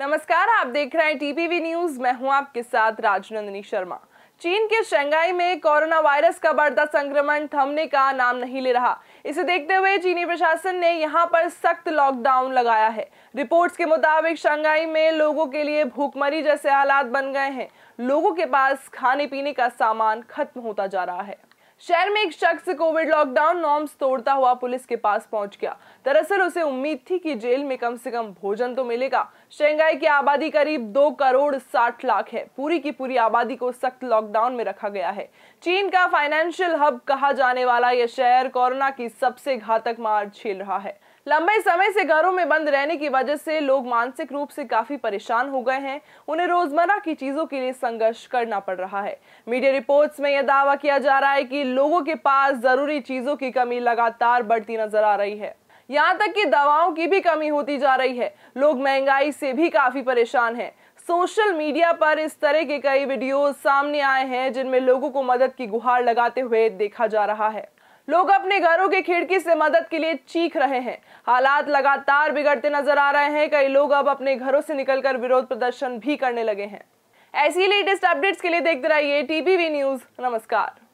नमस्कार आप देख रहे हैं टीपीवी न्यूज मैं हूं आपके साथ राजनंदनी शर्मा चीन के शंघाई में कोरोना वायरस का बढ़ता संक्रमण थमने का नाम नहीं ले रहा इसे देखते हुए चीनी प्रशासन ने यहां पर सख्त लॉकडाउन लगाया है रिपोर्ट्स के मुताबिक शंघाई में लोगों के लिए भूखमरी जैसे हालात बन गए हैं लोगों के पास खाने पीने का सामान खत्म होता जा रहा है शहर में एक शख्स कोविड लॉकडाउन नॉर्म्स तोड़ता हुआ पुलिस के पास पहुंच गया दरअसल उसे उम्मीद थी कि जेल में कम से कम भोजन तो मिलेगा शंघाई की आबादी करीब दो करोड़ साठ लाख है पूरी की पूरी आबादी को सख्त लॉकडाउन में रखा गया है चीन का फाइनेंशियल हब कहा जाने वाला यह शहर कोरोना की सबसे घातक मार झेल रहा है लंबे समय से घरों में बंद रहने की वजह से लोग मानसिक रूप से काफी परेशान हो गए हैं उन्हें रोजमर्रा की चीजों के लिए संघर्ष करना पड़ रहा है मीडिया रिपोर्ट्स में यह दावा किया जा रहा है कि लोगों के पास जरूरी चीजों की कमी लगातार बढ़ती नजर आ रही है यहाँ तक कि दवाओं की भी कमी होती जा रही है लोग महंगाई से भी काफी परेशान हैं सोशल मीडिया पर इस तरह के कई वीडियोस सामने आए हैं जिनमें लोगों को मदद की गुहार लगाते हुए देखा जा रहा है लोग अपने घरों के खिड़की से मदद के लिए चीख रहे हैं हालात लगातार बिगड़ते नजर आ रहे हैं कई लोग अब अपने घरों से निकलकर विरोध प्रदर्शन भी करने लगे हैं ऐसी लेटेस्ट अपडेट्स के लिए देखते रहिए टीपीवी न्यूज नमस्कार